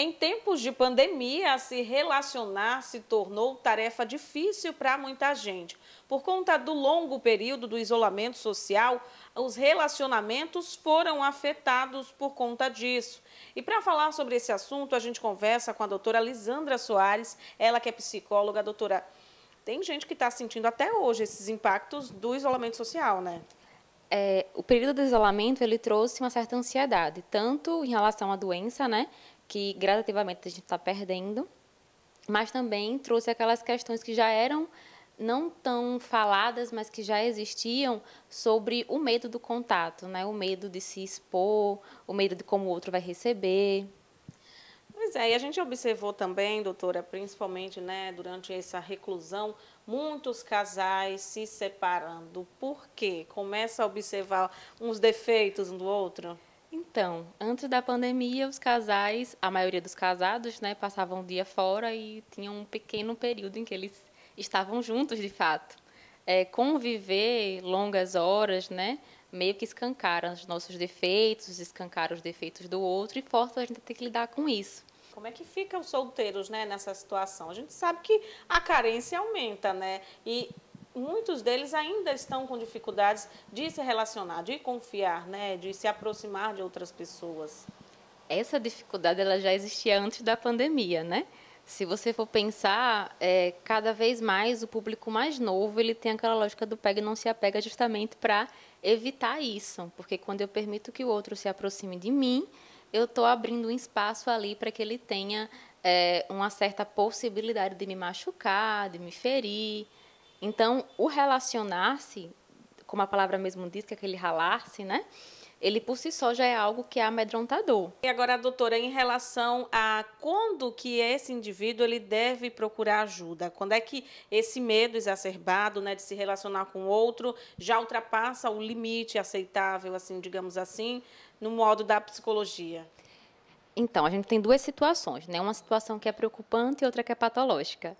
Em tempos de pandemia, se relacionar se tornou tarefa difícil para muita gente. Por conta do longo período do isolamento social, os relacionamentos foram afetados por conta disso. E para falar sobre esse assunto, a gente conversa com a doutora Lisandra Soares, ela que é psicóloga, doutora. Tem gente que está sentindo até hoje esses impactos do isolamento social, né? É, o período do isolamento ele trouxe uma certa ansiedade, tanto em relação à doença, né, que gradativamente a gente está perdendo, mas também trouxe aquelas questões que já eram não tão faladas, mas que já existiam sobre o medo do contato, né? O medo de se expor, o medo de como o outro vai receber. Pois é, e a gente observou também, doutora, principalmente né, durante essa reclusão, muitos casais se separando. Por quê? Começa a observar uns defeitos um do outro? Então, antes da pandemia, os casais, a maioria dos casados, né, passavam o dia fora e tinham um pequeno período em que eles estavam juntos de fato. É, conviver longas horas, né, meio que escancara os nossos defeitos, escancara os defeitos do outro e força a gente a ter que lidar com isso. Como é que ficam os solteiros né, nessa situação? A gente sabe que a carência aumenta, né? E muitos deles ainda estão com dificuldades de se relacionar, de confiar, né, de se aproximar de outras pessoas. Essa dificuldade ela já existia antes da pandemia, né? Se você for pensar, é, cada vez mais o público mais novo ele tem aquela lógica do pega e não se apega justamente para evitar isso, porque quando eu permito que o outro se aproxime de mim, eu estou abrindo um espaço ali para que ele tenha é, uma certa possibilidade de me machucar, de me ferir, então, o relacionar-se, como a palavra mesmo diz, que é aquele ralar-se, né? ele por si só já é algo que é amedrontador. E agora, doutora, em relação a quando que esse indivíduo ele deve procurar ajuda? Quando é que esse medo exacerbado, né, de se relacionar com outro, já ultrapassa o limite aceitável, assim, digamos assim, no modo da psicologia? Então, a gente tem duas situações, né? Uma situação que é preocupante e outra que é patológica.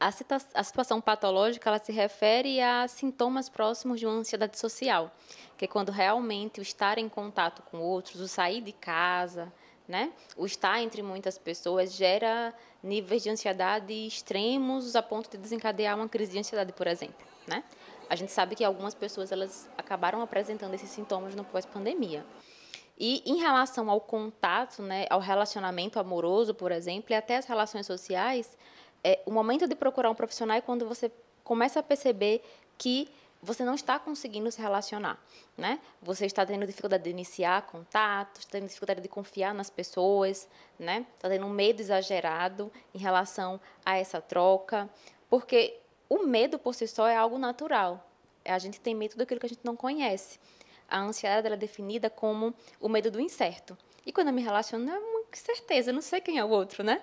A, situa a situação patológica ela se refere a sintomas próximos de uma ansiedade social, que é quando realmente o estar em contato com outros, o sair de casa, né? O estar entre muitas pessoas gera níveis de ansiedade extremos a ponto de desencadear uma crise de ansiedade, por exemplo, né? A gente sabe que algumas pessoas elas acabaram apresentando esses sintomas no pós-pandemia. E em relação ao contato, né, ao relacionamento amoroso, por exemplo, e até as relações sociais, é, o momento de procurar um profissional é quando você começa a perceber que você não está conseguindo se relacionar, né? Você está tendo dificuldade de iniciar contatos, tendo dificuldade de confiar nas pessoas, né? Está tendo um medo exagerado em relação a essa troca, porque o medo por si só é algo natural. A gente tem medo daquilo que a gente não conhece. A ansiedade é definida como o medo do incerto. E quando eu me relaciono, é uma certeza, eu não sei quem é o outro, né?